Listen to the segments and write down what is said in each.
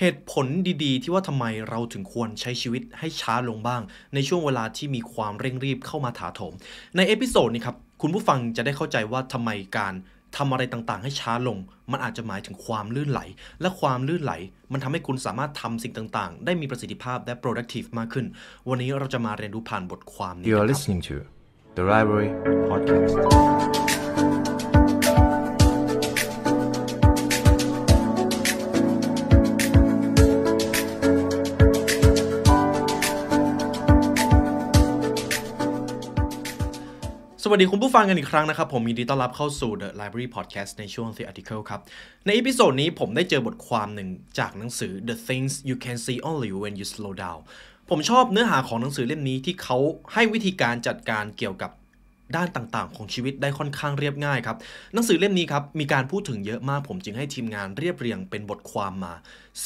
เหตุผลดีๆ ที่ว่าทำไมเราถึงควรใช้ชีวิตให้ช้าลงบ้าง ในช่วงเวลาที่มีความเร่งรีบเข้ามาถาโถม ในเอพิโซดนี้ครับคุณผู้ฟังจะได้เข้าใจว่าทำไมการทำอะไรต่างๆ ให้ช้าลง มันอาจจะหมายถึงความลื่นไหล และความลื่นไหล มันทำให้คุณสามารถทำสิ่งต่างๆ ได้มีประสิทธิภาพและ productive มากขึ้น วันนี้เราจะมาเรียนรู้ผ่านบทความนี้ You're listening to the Library Podcast วัสดีคุณผู้ฟังกันอีกครั้งนะครับ ผมยินดีต้อนรับเข้าสู่ The Library Podcast ในช่วง The Article ครับ ในอีพิโซดนี้ผมได้เจอบทความหนึ่งจากหนังสือ The Things You Can See Only When You Slow Down ผมชอบเนื้อหาของหนังสือเล่มนี้ที่เขาให้วิธีการจัดการเกี่ยวกับด้านต่างๆ ของชีวิตได้ค่อนข้างเรียบง่ายครับหนังสือเล่มนี้ครับ มีการพูดถึงเยอะมาก ผมจึงให้ทีมงานเรียบเรียงเป็นบทความมา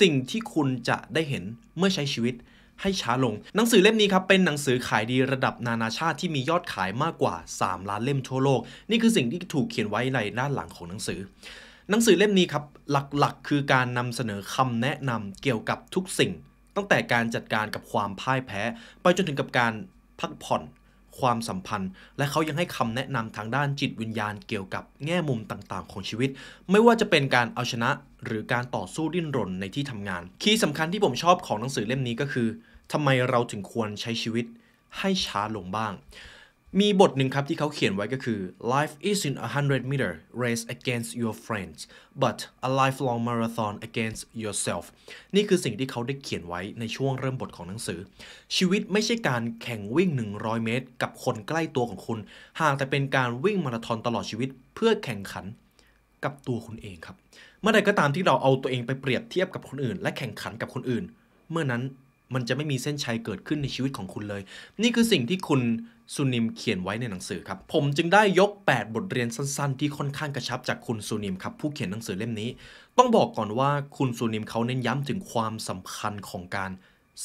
สิ่งที่คุณจะได้เห็นเมื่อใช้ชีวิตให้ช้าลงหนังสือเล่มนี้ครับเป็นหนังสือขายดีระดับนานาชาติที่มียอดขายมากกว่า 3 ล้านเล่มทั่วโลก นี่คือสิ่งที่ถูกเขียนไว้ในด้านหลังของหนังสือ หนังสือเล่มนี้ครับ หลักๆคือการนำเสนอคำแนะนำเกี่ยวกับทุกสิ่ง ตั้งแต่การจัดการกับความพ่ายแพ้ ไปจนถึงกับการพักผ่อน ความสัมพันธ์ และเขายังให้คำแนะนำทางด้านจิตวิญญาณ เกี่ยวกับแง่มุมต่างๆของชีวิต ไม่ว่าจะเป็นการเอาชนะหรือการต่อสู้ดิ้นรนในที่ทำงาน คีย์สำคัญที่ผมชอบของหนังสือเล่มนี้ก็คือทำไมเราถึงควรใช้ชีวิตให้ช้าลงบ้าง มีบทหนึ่งครับที่เขาเขียนไว้ก็คือ life i s i n a hundred meter race against your friends but a lifelong marathon against yourself นี่คือสิ่งที่เขาได้เขียนไว้ในช่วงเริ่มบทของหนังสือ ชีวิตไม่ใช่การแข่งวิ่ง 100 เมตร กับคนใกล้ตัวของคุณ หากแต่เป็นการวิ่งมาราธอนตลอดชีวิต เพื่อแข่งขันกับตัวคุณเองครับ เมื่อใดก็ตามที่เราเอาตัวเองไปเปรียบเทียบกับคนอื่น และแข่งขันกับคนอื่น เมื่อนั้นมันจะไม่มีเส้นชัยเกิดขึ้นในชีวิตของคุณเลย นี่คือสิ่งที่คุณซูนิมเขียนไว้ในหนังสือครับ ผมจึงได้ยก 8 บทเรียนสั้นๆที่ค่อนข้างกระชับจากคุณซูนิมครับผู้เขียนหนังสือเล่มนี้ ต้องบอกก่อนว่าคุณซูนิมเขาเน้นย้ำถึงความสำคัญของการ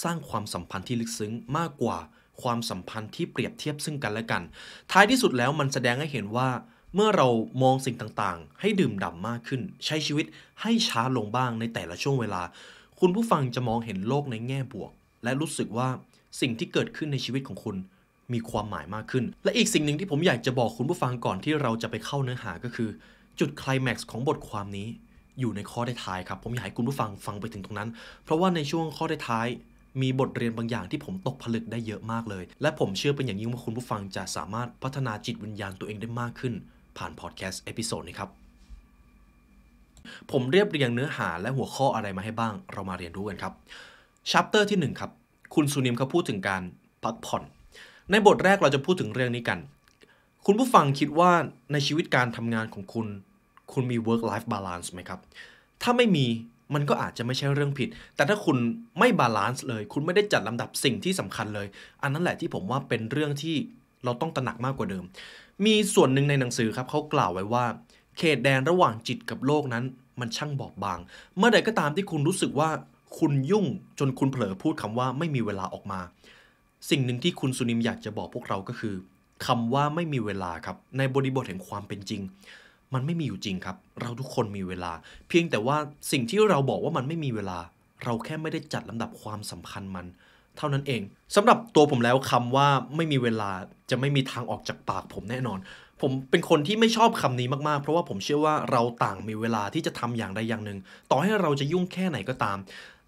สร้างความสัมพันธ์ที่ลึกซึ้งมากกว่าความสัมพันธ์ที่เปรียบเทียบซึ่งกันและกัน ท้ายที่สุดแล้วมันแสดงให้เห็นว่าเมื่อเรามองสิ่งต่างๆ ให้ดื่มด่ำมากขึ้น ใช้ชีวิตให้ช้าลงบ้างในแต่ละช่วงเวลา คุณผู้ฟังจะมองเห็นโลกในแง่บวกและรู้สึกว่าสิ่งที่เกิดขึ้นในชีวิตของคุณมีความหมายมากขึ้น และอีกสิ่งหนึ่งที่ผมอยากจะบอกคุณผู้ฟังก่อนที่เราจะไปเข้าเนื้อหาก็คือ จุดคลแม็กซ์ของบทความนี้ อยู่ในข้อได้ท้ายครับผมอยากให้คุณผู้ฟังฟังไปถึงตรงนั้นเพราะว่าในช่วงข้อได้ท้ายมีบทเรียนบางอย่างที่ผมตกผลึกได้เยอะมากเลย และผมเชื่อเป็นอย่างยิ่งว่าคุณผู้ฟังจะสามารถพัฒนาจิตวิญญาณตัวเองได้มากขึ้น ผ่านพอดแคสต์เอพิโซดนี้ครับผมเรียบเรียงเนื้อหาและหัวข้ออะไรมาให้บ้าง เรามาเรียนรู้กันครับชัปเตอร์ที่1ครับ คุณซูนิมเขาพูดถึงการพักผ่อน ในบทแรกเราจะพูดถึงเรื่องนี้กัน คุณผู้ฟังคิดว่าในชีวิตการทำงานของคุณ คุณมี work life balance ไหมครับ ถ้าไม่มีมันก็อาจจะไม่ใช่เรื่องผิด แต่ถ้าคุณไม่บาลานซ์เลย คุณไม่ได้จัดลำดับสิ่งที่สำคัญเลย อันนั้นแหละที่ผมว่าเป็นเรื่องที่เราต้องตระหนักมากกว่าเดิม มีส่วนหนึ่งในหนังสือครับเขากล่าวไว้ว่า เขตแดนระหว่างจิตกับโลกนั้น มันช่างบอบบาง เมื่อใดก็ตามที่คุณรู้สึกว่าคุณยุ่งจนคุณเผลอพูดคำว่าไม่มีเวลาออกมา สิ่งหนึ่งที่คุณสุนิมอยากจะบอกพวกเราก็คือคำว่าไม่มีเวลาครับในบริบทแห่งความเป็นจริง มันไม่มีอยู่จริงครับ เราทุกคนมีเวลา เพียงแต่ว่าสิ่งที่เราบอกว่ามันไม่มีเวลา เราแค่ไม่ได้จัดลำดับความสำคัญมัน เท่านั้นเองสำหรับตัวผมแล้วคำว่าไม่มีเวลาจะไม่มีทางออกจากปาก ผมแน่นอน ผมเป็นคนที่ไม่ชอบคำนี้มากๆเพราะว่าผมเชื่อว่าเราต่างมีเวลาที่จะทำอย่างใดอย่างหนึ่ง ต่อให้เราจะยุ่งแค่ไหนก็ตาม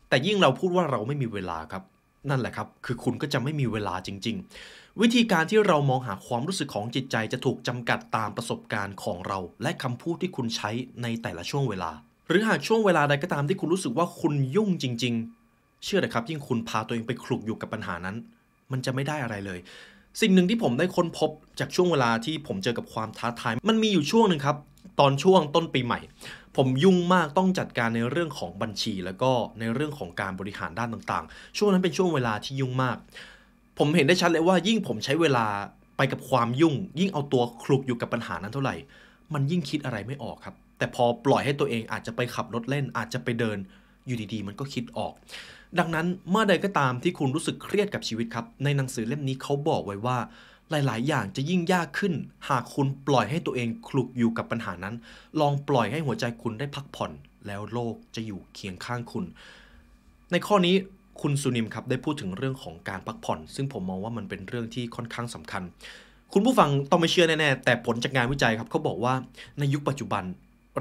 แต่ยิ่งเราพูดว่าเราไม่มีเวลาครับ นั่นแหละครับ คือคุณก็จะไม่มีเวลาจริงๆ วิธีการที่เรามองหาความรู้สึกของจิตใจจะถูกจำกัดตามประสบการณ์ของเรา และคำพูดที่คุณใช้ในแต่ละช่วงเวลา หรือหากช่วงเวลาใดก็ตามที่คุณรู้สึกว่าคุณยุ่งจริง ๆ เชื่อเลยครับยิ่งคุณพาตัวเองไปคลุกอยู่กับปัญหานั้น มันจะไม่ได้อะไรเลยสิ่งหนึ่งที่ผมได้ค้นพบจากช่วงเวลาที่ผมเจอกับความท้าทายมันมีอยู่ช่วงหนึ่งครับตอนช่วงต้นปีใหม่ผมยุ่งมากต้องจัดการในเรื่องของบัญชี แล้วก็ในเรื่องของการบริหารด้านต่าง ๆ ช่วงนั้นเป็นช่วงเวลาที่ยุ่งมาก ผมเห็นได้ชัดเลยว่ายิ่งผมใช้เวลาไปกับความยุ่ง ยิ่งเอาตัวคลุกอยู่กับปัญหานั้นเท่าไหร่ มันยิ่งคิดอะไรไม่ออกครับ แต่พอปล่อยให้ตัวเองอาจจะไปขับรถเล่น อาจจะไปเดินอยู่ดีๆมันก็คิดออก ดังนั้นเมื่อใดก็ตามที่คุณรู้สึกเครียดกับชีวิตครับในหนังสือเล่มนี้เขาบอกไว้ว่าหลาย ๆ อย่างจะยิ่งยากขึ้น หากคุณปล่อยให้ตัวเองคลุกอยู่กับปัญหานั้น ลองปล่อยให้หัวใจคุณได้พักผ่อน แล้วโลกจะอยู่เคียงข้างคุณ ในข้อนี้คุณสุนิมครับได้พูดถึงเรื่องของการพักผ่อน ซึ่งผมมองว่ามันเป็นเรื่องที่ค่อนข้างสำคัญ คุณผู้ฟังต้องไม่เชื่อแน่ ๆ แต่ผลจากงานวิจัยครับเขาบอกว่า ในยุคปัจจุบัน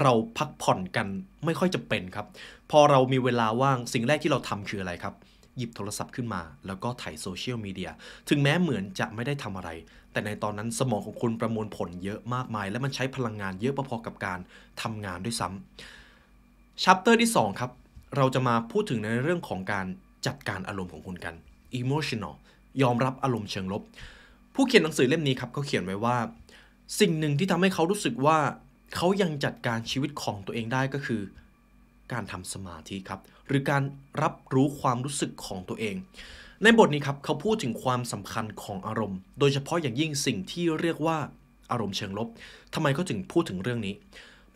เราพักผ่อนกันไม่ค่อยจะเป็นครับ พอเรามีเวลาว่างสิ่งแรกที่เราทำคืออะไรครับหยิบโทรศัพท์ขึ้นมาแล้วก็ถ่ายโซเชียลมีเดียถึงแม้เหมือนจะไม่ได้ทำอะไร แต่ในตอนนั้นสมองของคุณประมวลผลเยอะมากมาย และมันใช้พลังงานเยอะพอๆกับการทำงานด้วยซ้ำชัปเตอร์ที่ 2 ครับ เราจะมาพูดถึงในเรื่องของการจัดการอารมณ์ของคุณกัน emotional ยอมรับอารมณ์เชิงลบ ผู้เขียนหนังสือเล่มนี้ครับเขาเขียนไว้ว่า สิ่งหนึ่งที่ทำให้เขารู้สึกว่า เขายังจัดการชีวิตของตัวเองได้ก็คือการทำสมาธิครับ หรือการรับรู้ความรู้สึกของตัวเอง ในบทนี้ครับเขาพูดถึงความสำคัญของอารมณ์ โดยเฉพาะอย่างยิ่งสิ่งที่เรียกว่าอารมณ์เชิงลบทำไมเขาถึงพูดถึงเรื่องนี้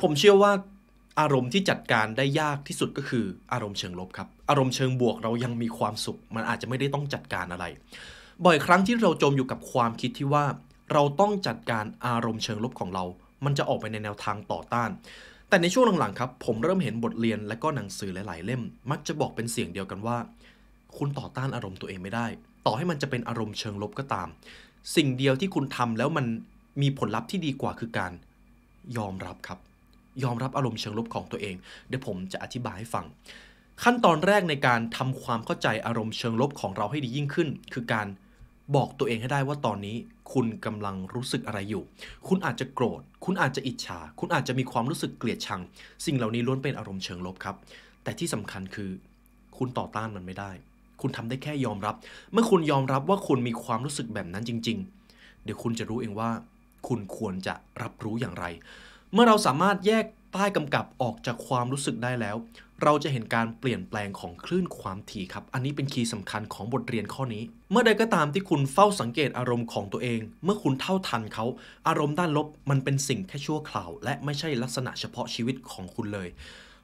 ผมเชื่อว่าอารมณ์ที่จัดการได้ยากที่สุดก็คืออารมณ์เชิงลบครับ อารมณ์เชิงบวกเรายังมีความสุข มันอาจจะไม่ได้ต้องจัดการอะไร บ่อยครั้งที่เราจมอยู่กับความคิดที่ว่าเราต้องจัดการอารมณ์เชิงลบของเรา มันจะออกไปในแนวทางต่อต้านแต่ในช่วงหลังๆครับผมเริ่มเห็นบทเรียนและก็หนังสือหลาย ๆ เล่ม มักจะบอกเป็นเสียงเดียวกันว่า คุณต่อต้านอารมณ์ตัวเองไม่ได้ ต่อให้มันจะเป็นอารมณ์เชิงลบก็ตาม สิ่งเดียวที่คุณทำแล้วมันมีผลลัพธ์ที่ดีกว่าคือการยอมรับครับ ยอมรับอารมณ์เชิงลบของตัวเองเดี๋ยวผมจะอธิบายให้ฟัง ขั้นตอนแรกในการทำความเข้าใจอารมณ์เชิงลบของเราให้ดียิ่งขึ้น คือการบอกตัวเองให้ได้ว่าตอนนี้คุณกำลังรู้สึกอะไรอยู่ คุณอาจจะโกรธ คุณอาจจะอิจฉา คุณอาจจะมีความรู้สึกเกลียดชัง สิ่งเหล่านี้ล้วนเป็นอารมณ์เชิงลบครับ แต่ที่สำคัญคือ คุณต่อต้านมันไม่ได้ คุณทำได้แค่ยอมรับ เมื่อคุณยอมรับว่าคุณมีความรู้สึกแบบนั้นจริงๆ เดี๋ยวคุณจะรู้เองว่าคุณควรจะรับรู้อย่างไร เมื่อเราสามารถแยกใต้กำกับออกจากความรู้สึกได้แล้วเราจะเห็นการเปลี่ยนแปลงของคลื่นความถี่ครับ อันนี้เป็นคีย์สำคัญของบทเรียนข้อนี้ เมื่อใดก็ตามที่คุณเฝ้าสังเกตอารมณ์ของตัวเอง เมื่อคุณเท่าทันเขา อารมณ์ด้านลบ มันเป็นสิ่งแค่ชั่วคราวและไม่ใช่ลักษณะเฉพาะชีวิตของคุณเลย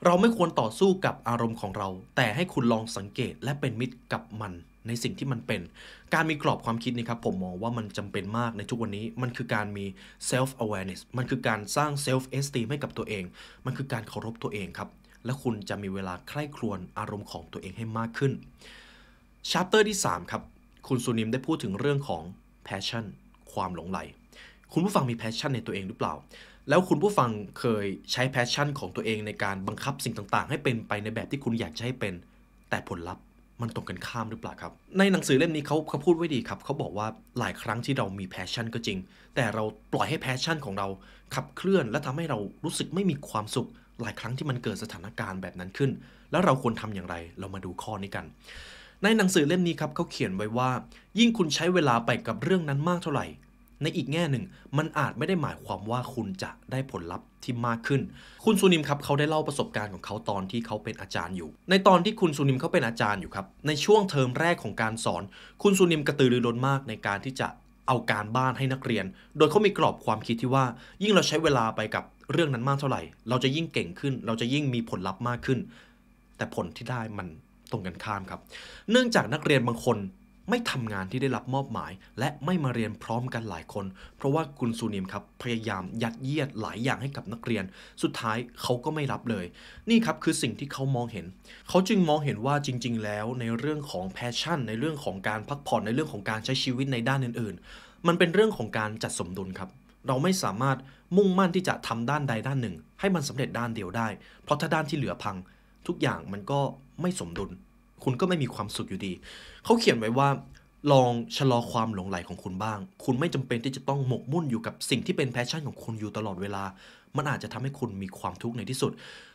เราไม่ควรต่อสู้กับอารมณ์ของเรา แต่ให้คุณลองสังเกตและเป็นมิตรกับมัน ในสิ่งที่มันเป็น การมีกรอบความคิดนี่ครับผมมองว่ามันจำเป็นมากในทุกวันนี้ มันคือการมี self awareness มันคือการสร้าง self esteem ให้กับตัวเอง มันคือการเคารพตัวเองครับและคุณจะมีเวลาใคร่ครวญอารมณ์ของตัวเองให้มากขึ้นชาร์เตอร์ที่ 3 ครับ คุณซูนิมได้พูดถึงเรื่องของ passion ความหลงใหล คุณผู้ฟังมี passion ในตัวเองหรือเปล่า แล้วคุณผู้ฟังเคยใช้ passion ของตัวเองในการบังคับสิ่งต่างๆ ให้เป็นไปในแบบที่คุณอยากจะให้เป็น แต่ผลลัพธ์มันตรงกันข้ามหรือเปล่าครับ ในหนังสือเล่มนี้เขาเขาพูดไว้ดีครับ เขาบอกว่าหลายครั้งที่เรามีแพชชั่นก็จริง แต่เราปล่อยให้แพชชั่นของเราขับเคลื่อน และทำให้เรารู้สึกไม่มีความสุขหลายครั้งที่มันเกิดสถานการณ์แบบนั้นขึ้น แล้วเราควรทำอย่างไร เรามาดูข้อนี้กัน ในหนังสือเล่มนี้ครับเขาเขียนไว้ว่า ยิ่งคุณใช้เวลาไปกับเรื่องนั้นมากเท่าไหร่ ในอีกแง่หนึ่ง มันอาจไม่ได้หมายความว่าคุณจะได้ผลลัพธ์ที่มากขึ้น คุณซูนิมครับเขาได้เล่าประสบการณ์ของเขาตอนที่เขาเป็นอาจารย์อยู่ ในตอนที่คุณซูนิมเขาเป็นอาจารย์อยู่ครับ ในช่วงเทอมแรกของการสอน คุณซูนิมกระตือรือร้นมากในการที่จะเอาการบ้านให้นักเรียน โดยเขามีกรอบความคิดที่ว่ายิ่งเราใช้เวลาไปกับเรื่องนั้นมากเท่าไหร่ เราจะยิ่งเก่งขึ้น เราจะยิ่งมีผลลัพธ์มากขึ้น แต่ผลที่ได้มันตรงกันข้ามครับ เนื่องจากนักเรียนบางคนไม่ทำงานที่ได้รับมอบหมาย และไม่มาเรียนพร้อมกันหลายคน เพราะว่าคุณซูเนียมครับพยายามยัดเยียดหลายอย่างให้กับนักเรียน สุดท้ายเขาก็ไม่รับเลย นี่ครับคือสิ่งที่เขามองเห็น เขาจึงมองเห็นว่าจริงๆแล้ว ในเรื่องของแพชชั่น ในเรื่องของการพักผ่อนในเรื่องของการใช้ชีวิตในด้านอื่นๆ มันเป็นเรื่องของการจัดสมดุลครับ เราไม่สามารถมุ่งมั่นที่จะทำด้านใดด้านหนึ่ง ให้มันสำเร็จด้านเดียวได้ เพราะถ้าด้านที่เหลือพัง ทุกอย่างมันก็ไม่สมดุลคุณก็ไม่มีความสุขอยู่ดี เขาเขียนไว้ว่า ลองชะลอความหลงไหลของคุณบ้าง คุณไม่จำเป็นที่จะต้องหมกมุ่นอยู่กับสิ่งที่เป็นแพชชั่นของคุณอยู่ตลอดเวลา มันอาจจะทำให้คุณมีความทุกข์ในที่สุด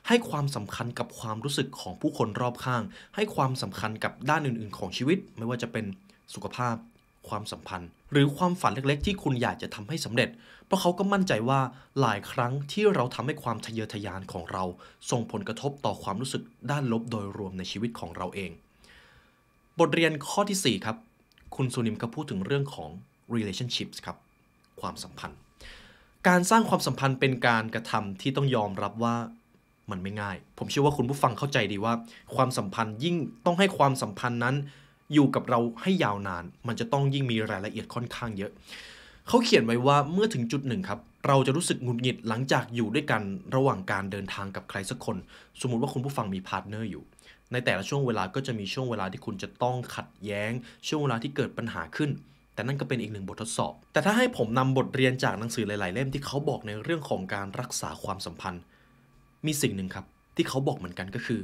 ให้ความสำคัญกับความรู้สึกของผู้คนรอบข้าง ให้ความสำคัญกับด้านอื่นๆ ของชีวิตไม่ว่าจะเป็นสุขภาพ ความสัมพันธ์หรือความฝันเล็กๆ ที่คุณอยากจะทำให้สำเร็จ เพราะเขาก็มั่นใจว่าหลายครั้งที่เราทำให้ความทะเยอทะยานของเราส่งผลกระทบต่อความรู้สึกด้านลบโดยรวมในชีวิตของเราเอง บทเรียนข้อที่ 4 ครับ คุณสุนิมก็พูดถึงเรื่องของ relationships ครับ ความสัมพันธ์ การสร้างความสัมพันธ์เป็นการกระทำที่ต้องยอมรับว่ามันไม่ง่าย ผมเชื่อว่าคุณผู้ฟังเข้าใจดีว่า ความสัมพันธ์ยิ่งต้องให้ความสัมพันธ์นั้นอยู่กับเราให้ยาวนาน มันจะต้องยิ่งมีรายละเอียดค่อนข้างเยอะเขาเขียนไว้ว่าเมื่อถึงจุดหนึ่งครับเราจะรู้สึกหงุดหงิดหลังจากอยู่ด้วยกันระหว่างการเดินทางกับใครสักคน สมมุติว่าคุณผู้ฟังมีพาร์ทเนอร์อยู่ ในแต่ละช่วงเวลาก็จะมีช่วงเวลาที่คุณจะต้องขัดแย้ง ช่วงเวลาที่เกิดปัญหาขึ้น แต่นั่นก็เป็นอีกหนึ่งบททดสอบ แต่ถ้าให้ผมนำบทเรียนจากหนังสือหลาย ๆ เล่มที่เขาบอกในเรื่องของการรักษาความสัมพันธ์ มีสิ่งหนึ่งครับที่เขาบอกเหมือนกันก็คือ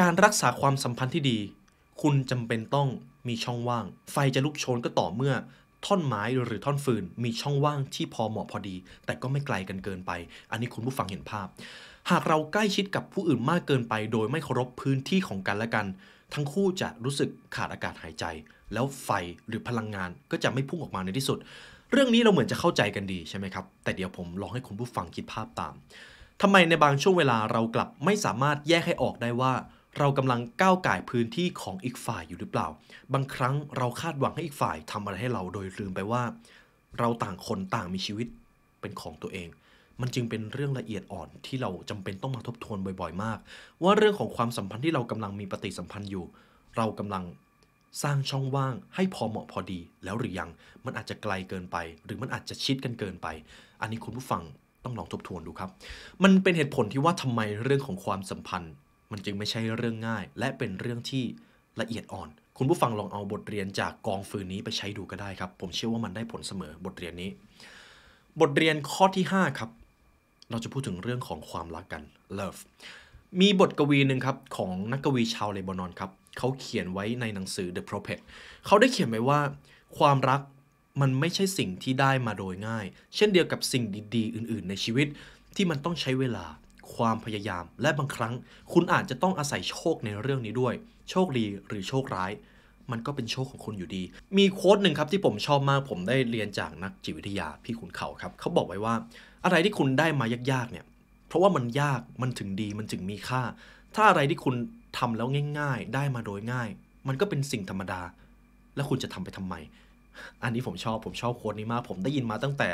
การรักษาความสัมพันธ์ที่ดีคุณจำเป็นต้องมีช่องว่าง ไฟจะลุกโชนก็ต่อเมื่อ ท่อนไม้หรือท่อนฟืนมีช่องว่างที่พอเหมาะพอดี แต่ก็ไม่ไกลกันเกินไป อันนี้คุณผู้ฟังเห็นภาพ หากเราใกล้ชิดกับผู้อื่นมากเกินไป โดยไม่เคารพพื้นที่ของกันและกัน ทั้งคู่จะรู้สึกขาดอากาศหายใจ แล้วไฟหรือพลังงานก็จะไม่พุ่งออกมาในที่สุด เรื่องนี้เราเหมือนจะเข้าใจกันดีใช่ไหมครับ แต่เดี๋ยวผมลองให้คุณผู้ฟังคิดภาพตามทำไมในบางช่วงเวลาเรากลับไม่สามารถแยกให้ออกได้ว่าเรากำลังก้าวไก่พื้นที่ของอีกฝ่ายอยู่หรือเปล่า บางครั้งเราคาดหวังให้อีกฝ่ายทำอะไรให้เราโดย ลืมไปว่า เราต่างคนต่างมีชีวิตเป็นของตัวเอง มันจึงเป็นเรื่องละเอียดอ่อนที่เราจำเป็นต้องมาทบทวนบ่อย ๆ มาก ว่าเรื่องของความสัมพันธ์ที่เรากำลังมีปฏิสัมพันธ์อยู่ เรากำลังสร้างช่องว่าง ให้พอเหมาะพอดีแล้วหรือยังมันอาจจะไกลเกินไป หรือมันอาจจะชิดกันเกินไป อันนี้คุณผู้ฟังต้องลองทบทวนดูครับ มันเป็นเหตุผลที่ว่าทำไมเรื่องของความสัมพันธ์มันจึงไม่ใช่เรื่องง่าย และเป็นเรื่องที่ละเอียดอ่อน คุณผู้ฟังลองเอาบทเรียนจากกองฟืนนี้ไปใช้ดูก็ได้ครับ ผมเชื่อว่ามันได้ผลเสมอบทเรียนนี้ บทเรียนข้อที่5ครับเราจะพูดถึงเรื่องของความรักกัน love มีบทกวีหนึ่งครับของนักกวีชาวเลบานอนครับ เขาเขียนไว้ในหนังสือ The Prophet เขาได้เขียนไว้ว่า ความรักมันไม่ใช่สิ่งที่ได้มาโดยง่าย เช่นเดียวกับสิ่งดีๆ อื่นๆ ในชีวิตที่มันต้องใช้เวลาความพยายาม และบางครั้งคุณอาจจะต้องอาศัยโชคในเรื่องนี้ด้วย โชคดีหรือโชคร้าย มันก็เป็นโชคของคุณอยู่ดี มีโค้ดหนึ่งครับที่ผมชอบมาก ผมได้เรียนจากนักจิตวิทยาพี่ขุนเขาครับ เขาบอกไว้ว่าอะไรที่คุณได้มายากๆ เนี่ย เพราะว่ามันยากมันถึงดีมันถึงมีค่า ถ้าอะไรที่คุณทำแล้วง่าย ๆ ได้มาโดยง่าย มันก็เป็นสิ่งธรรมดา แล้วคุณจะทำไปทำไมอันนี้ผมชอบ ผมชอบโค้ดนี้มาก ผมได้ยินมาตั้งแต่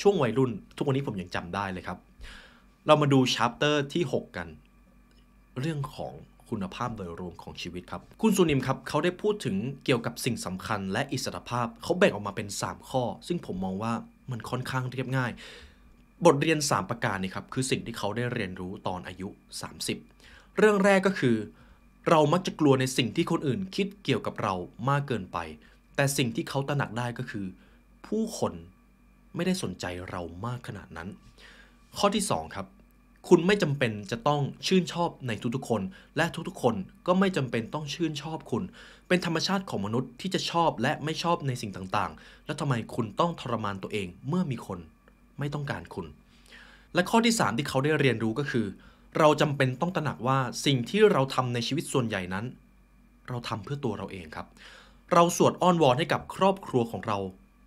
ช่วงวัยรุ่น ทุกวันนี้ผมยังจำได้เลยครับเรามาดูชัปเตอร์ที่ 6 กัน เรื่องของคุณภาพโดยรวมของชีวิตครับ คุณสุนิมครับ เขาได้พูดถึงเกี่ยวกับสิ่งสำคัญและอิสรภาพ เขาแบ่งออกมาเป็น 3 ข้อ ซึ่งผมมองว่ามันค่อนข้างเรียบง่าย บทเรียน 3 ประการนี่ครับคือสิ่งที่เขาได้เรียนรู้ตอนอายุ 30 เรื่องแรกก็คือ เรามักจะกลัวในสิ่งที่คนอื่น คิดเกี่ยวกับเรามากเกินไป แต่สิ่งที่เขาตระหนักได้ก็คือ ผู้คนไม่ได้สนใจเรามากขนาดนั้น ข้อที่ 2 ครับคุณไม่จำเป็นจะต้องชื่นชอบในทุกๆคน และทุกๆคนก็ไม่จำเป็นต้องชื่นชอบคุณ เป็นธรรมชาติของมนุษย์ที่จะชอบและไม่ชอบในสิ่งต่างๆ แล้วทาไมคุณต้องทรมานตัวเองเมื่อมีคน ไม่ต้องการคุณ และข้อที่3ที่เขาได้เรียนรู้ก็คือ เราจำเป็นต้องตระหนักว่าสิ่งที่เราทำในชีวิตส่วนใหญ่นั้น เราทำเพื่อตัวเราเองครับ เราสวดอ้อนวอนให้กับครอบครัวของเรา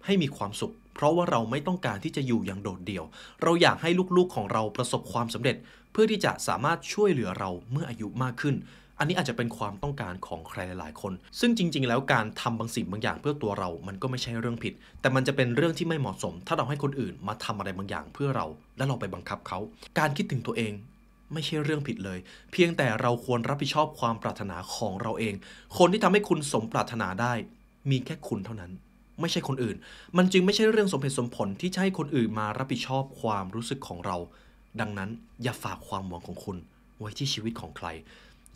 ให้มีความสุขเพราะว่าเราไม่ต้องการที่จะอยู่อย่างโดดเดี่ยว เราอยากให้ลูก ๆของเราประสบความสำเร็จเพื่อที่จะสามารถช่วยเหลือเราเมื่ออายุมากขึ้น อันนี้อาจจะเป็นความต้องการของใครหลายๆคน ซึ่งจริงๆแล้วการทำบางสิ่งบางอย่างเพื่อตัวเรา มันก็ไม่ใช่เรื่องผิด แต่มันจะเป็นเรื่องที่ไม่เหมาะสม ถ้าเราให้คนอื่นมาทำอะไรบางอย่างเพื่อเรา และเราไปบังคับเขา การคิดถึงตัวเอง ไม่ใช่เรื่องผิดเลย เพียงแต่เราควรรับผิดชอบความปรารถนาของเราเอง คนที่ทำให้คุณสมปรารถนาได้ มีแค่คุณเท่านั้นไม่ใช่คนอื่น มันจึงไม่ใช่เรื่องสมเหตุสมผล ที่จะให้คนอื่นมารับผิดชอบความรู้สึกของเรา ดังนั้นอย่าฝากความหวังของคุณ ไว้ที่ชีวิตของใคร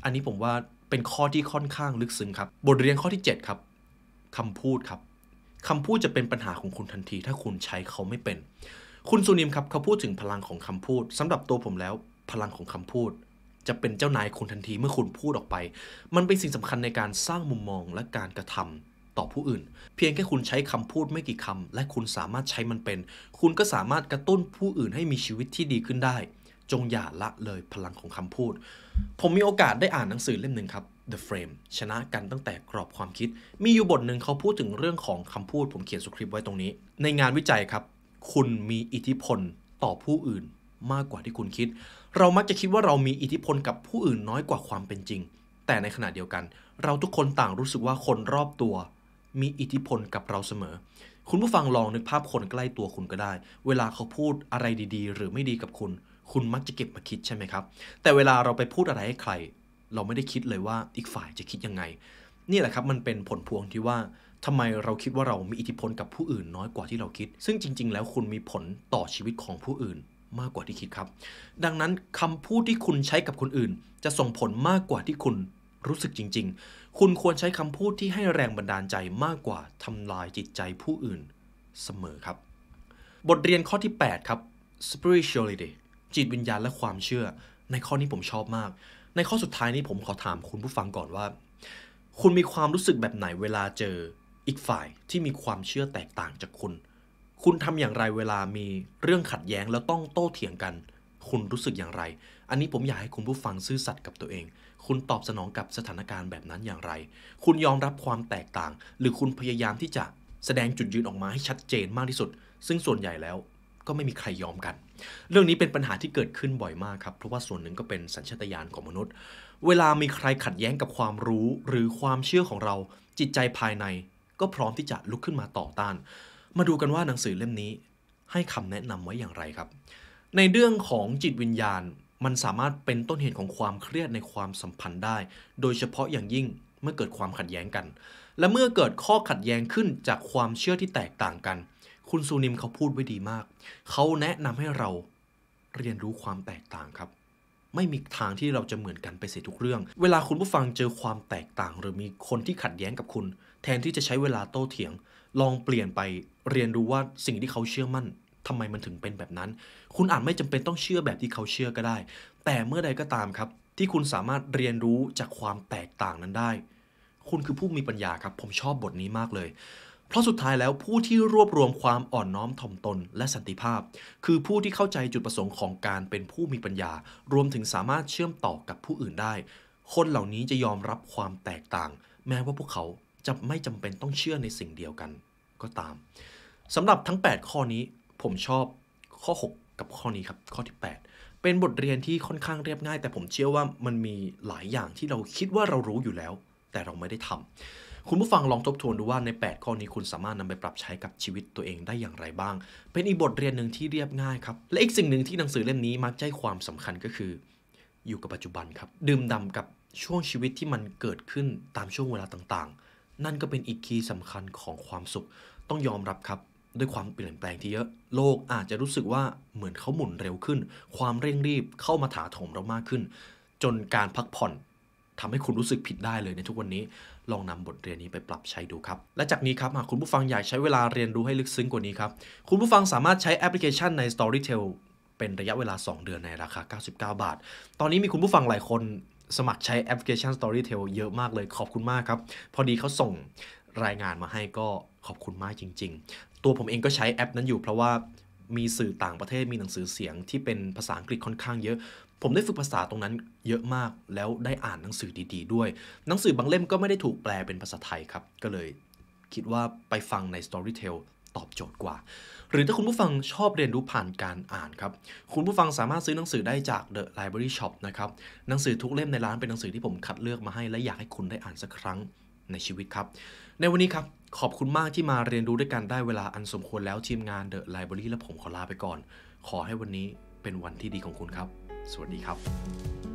อันนี้ผมว่าเป็นข้อที่ค่อนข้างลึกซึ้งครับ บทเรียนข้อที่ 7 ครับ คำพูดครับคำพูดจะเป็นปัญหาของคุณทันที ถ้าคุณใช้เขาไม่เป็น คุณสุนิมครับเขาพูดถึงพลังของคำพูดสำหรับตัวผมแล้ว พลังของคำพูด จะเป็นเจ้านายคุณทันทีเมื่อคุณพูดออกไป มันเป็นสิ่งสำคัญในการสร้างมุมมองและการกระทำต่อผู้อื่น เพียงแค่คุณใช้คำพูดไม่กี่คำและคุณสามารถใช้มันเป็น คุณก็สามารถกระตุ้นผู้อื่นให้มีชีวิตที่ดีขึ้นได้ จงอย่าละเลยพลังของคำพูด ผมมีโอกาสได้อ่านหนังสือเล่มหนึ่งครับ The Frame ชนะกันตั้งแต่กรอบความคิด มีอยู่บทหนึ่งเขาพูดถึงเรื่องของคำพูด ผมเขียนสคริปต์ไว้ตรงนี้ ในงานวิจัยครับ คุณมีอิทธิพลต่อผู้อื่นมากกว่าที่คุณคิด เรามักจะคิดว่าเรามีอิทธิพลกับผู้อื่นน้อยกว่าความเป็นจริง แต่ในขณะเดียวกัน เราทุกคนต่างรู้สึกว่าคนรอบตัวมีอิทธิพลกับเราเสมอ คุณผู้ฟังลองนึกภาพคนใกล้ตัวคุณก็ได้ เวลาเขาพูดอะไรดีๆ หรือไม่ดีกับคุณ คุณมักจะเก็บมาคิดใช่ไหมครับ แต่เวลาเราไปพูดอะไรให้ใคร เราไม่ได้คิดเลยว่าอีกฝ่ายจะคิดยังไง นี่แหละครับมันเป็นผลพวงที่ว่าทำไมเราคิดว่าเรามีอิทธิพลกับผู้อื่นน้อยกว่าที่เราคิด ซึ่งจริง ๆ แล้วคุณมีผลต่อชีวิตของผู้อื่นมากกว่าที่คิดครับ ดังนั้นคำพูดที่คุณใช้กับคนอื่น จะส่งผลมากกว่าที่คุณรู้สึกจริง ๆคุณควรใช้คำพูดที่ให้แรงบันดาลใจมากกว่า ทำลายจิตใจผู้อื่นเสมอครับ บทเรียนข้อที่ 8 ครับ spirituality จิตวิญญาณและความเชื่อ ในข้อนี้ผมชอบมาก ในข้อสุดท้ายนี้ผมขอถามคุณผู้ฟังก่อนว่า คุณมีความรู้สึกแบบไหนเวลาเจออีกฝ่ายที่มีความเชื่อแตกต่างจากคุณ คุณทำอย่างไรเวลามีเรื่องขัดแย้งแล้วต้องโต้เถียงกัน คุณรู้สึกอย่างไร อันนี้ผมอยากให้คุณผู้ฟังซื่อสัตย์กับตัวเองคุณตอบสนองกับสถานการณ์แบบนั้นอย่างไร คุณยอมรับความแตกต่าง หรือคุณพยายามที่จะแสดงจุดยืนออกมาให้ชัดเจนมากที่สุด ซึ่งส่วนใหญ่แล้วก็ไม่มีใครยอมกัน เรื่องนี้เป็นปัญหาที่เกิดขึ้นบ่อยมากครับ เพราะว่าส่วนหนึ่งก็เป็นสัญชาตญาณของมนุษย์ เวลามีใครขัดแย้งกับความรู้หรือความเชื่อของเรา จิตใจภายใน ก็พร้อมที่จะลุกขึ้นมาต่อต้าน มาดูกันว่าหนังสือเล่มนี้ ให้คำแนะนำไว้อย่างไรครับ ในเรื่องของจิตวิญญาณมันสามารถเป็นต้นเหตุของความเครียดในความสัมพันธ์ได้ โดยเฉพาะอย่างยิ่งเมื่อเกิดความขัดแย้งกัน และเมื่อเกิดข้อขัดแย้งขึ้นจากความเชื่อที่แตกต่างกัน คุณซูนิมเขาพูดไว้ดีมาก เขาแนะนำให้เราเรียนรู้ความแตกต่างครับ ไม่มีทางที่เราจะเหมือนกันไปเสียทุกเรื่อง เวลาคุณผู้ฟังเจอความแตกต่าง หรือมีคนที่ขัดแย้งกับคุณ แทนที่จะใช้เวลาโต้เถียง ลองเปลี่ยนไปเรียนรู้ว่าสิ่งที่เขาเชื่อมั่นทำไมมันถึงเป็นแบบนั้น คุณอาจไม่จำเป็นต้องเชื่อแบบที่เขาเชื่อก็ได้ แต่เมื่อใดก็ตามครับ ที่คุณสามารถเรียนรู้จากความแตกต่างนั้นได้ คุณคือผู้มีปัญญาครับ ผมชอบบทนี้มากเลย เพราะสุดท้ายแล้วผู้ที่รวบรวมความอ่อนน้อมถ่อมตนและสันติภาพ คือผู้ที่เข้าใจจุดประสงค์ของการเป็นผู้มีปัญญา รวมถึงสามารถเชื่อมต่อกับผู้อื่นได้ คนเหล่านี้จะยอมรับความแตกต่าง แม้ว่าพวกเขาจะไม่จำเป็นต้องเชื่อในสิ่งเดียวกัน ก็ตามสำหรับทั้ง 8 ข้อนี้ผมชอบข้อ 6 กับข้อนี้ครับข้อที่ 8 เป็นบทเรียนที่ค่อนข้างเรียบง่าย แต่ผมเชื่อว่ามันมีหลายอย่างที่เราคิดว่าเรารู้อยู่แล้ว แต่เราไม่ได้ทำ คุณผู้ฟังลองทบทวนดูว่าใน 8 ข้อนี้คุณสามารถนำไปปรับใช้กับชีวิตตัวเองได้อย่างไรบ้าง เป็นอีกบทเรียนหนึ่งที่เรียบง่ายครับ และอีกสิ่งหนึ่งที่หนังสือเล่มนี้มักใจความสำคัญก็คือ อยู่กับปัจจุบันครับดื่มด่ากับช่วงชีวิตที่มันเกิดขึ้นตามช่วงเวลาต่างๆ นั่นก็เป็นอีกคีย์สำคัญของความสุขต้องยอมรับครับด้วยความเปลี่ยนแปลงที่เยอะ โลกอาจจะรู้สึกว่าเหมือนเขาหมุนเร็วขึ้น ความเร่งรีบเข้ามาถาโถมเรามากขึ้น จนการพักผ่อน ทำให้คุณรู้สึกผิดได้เลยในทุกวันนี้ ลองนำบทเรียนนี้ไปปรับใช้ดูครับ และจากนี้ครับหากคุณผู้ฟังอยากใช้เวลาเรียนรู้ให้ลึกซึ้งกว่านี้ครับ คุณผู้ฟังสามารถใช้แอปพลิเคชันใน Storytel เป็นระยะเวลา 2 เดือนในราคา99 บาท ตอนนี้มีคุณผู้ฟังหลายคนสมัครใช้แอปพลิเคชัน Storytel เยอะมากเลย ขอบคุณมากครับ พอดีเขาส่งรายงานมาให้ก็ขอบคุณมากจริงตัวผมเองก็ใช้แอปนั้นอยู่เพราะว่ามีสื่อต่างประเทศมีหนังสือเสียงที่เป็นภาษาอังกฤษค่อนข้างเยอะ ผมได้ฝึกภาษาตรงนั้นเยอะมากแล้วได้อ่านหนังสือดีๆด้วย หนังสือบางเล่มก็ไม่ได้ถูกแปลเป็นภาษาไทยครับ ก็เลยคิดว่าไปฟังใน Storytel ตอบโจทย์กว่า หรือถ้าคุณผู้ฟังชอบเรียนรู้ผ่านการอ่านครับคุณผู้ฟังสามารถซื้อหนังสือได้จาก The Library Shop นะครับหนังสือทุกเล่มในร้านเป็นหนังสือที่ผมคัดเลือกมาให้และอยากให้คุณได้อ่านสักครั้งในชีวิตครับ ในวันนี้ครับขอบคุณมากที่มาเรียนรู้ด้วยกันได้เวลาอันสมควรแล้วทีมงานเดอะไลบรารีและผมขอลาไปก่อน ขอให้วันนี้เป็นวันที่ดีของคุณครับ สวัสดีครับ